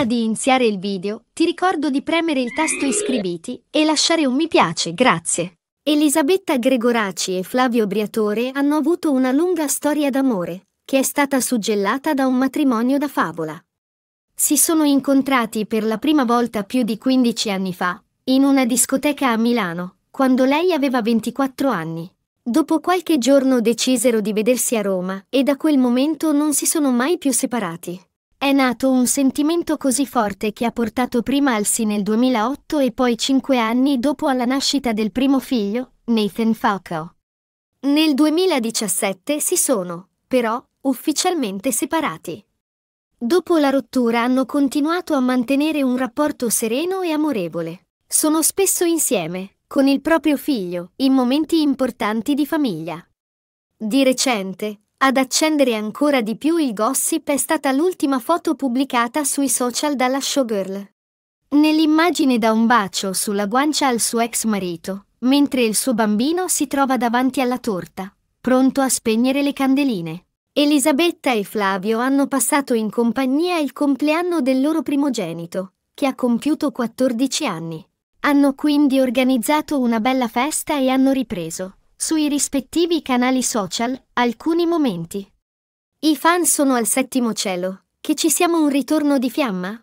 Prima di iniziare il video, ti ricordo di premere il tasto iscriviti e lasciare un mi piace, grazie. Elisabetta Gregoraci e Flavio Briatore hanno avuto una lunga storia d'amore, che è stata suggellata da un matrimonio da favola. Si sono incontrati per la prima volta più di 15 anni fa, in una discoteca a Milano, quando lei aveva 24 anni. Dopo qualche giorno decisero di vedersi a Roma e da quel momento non si sono mai più separati. È nato un sentimento così forte che ha portato prima Alsi nel 2008 e poi cinque anni dopo alla nascita del primo figlio, Nathan Falco. Nel 2017 si sono, però, ufficialmente separati. Dopo la rottura hanno continuato a mantenere un rapporto sereno e amorevole. Sono spesso insieme, con il proprio figlio, in momenti importanti di famiglia. Di recente, ad accendere ancora di più il gossip è stata l'ultima foto pubblicata sui social dalla showgirl. Nell'immagine dà un bacio sulla guancia al suo ex marito, mentre il suo bambino si trova davanti alla torta, pronto a spegnere le candeline. Elisabetta e Flavio hanno passato in compagnia il compleanno del loro primogenito, che ha compiuto 14 anni. Hanno quindi organizzato una bella festa e hanno ripreso sui rispettivi canali social alcuni momenti. I fan sono al settimo cielo. Che ci siamo un ritorno di fiamma?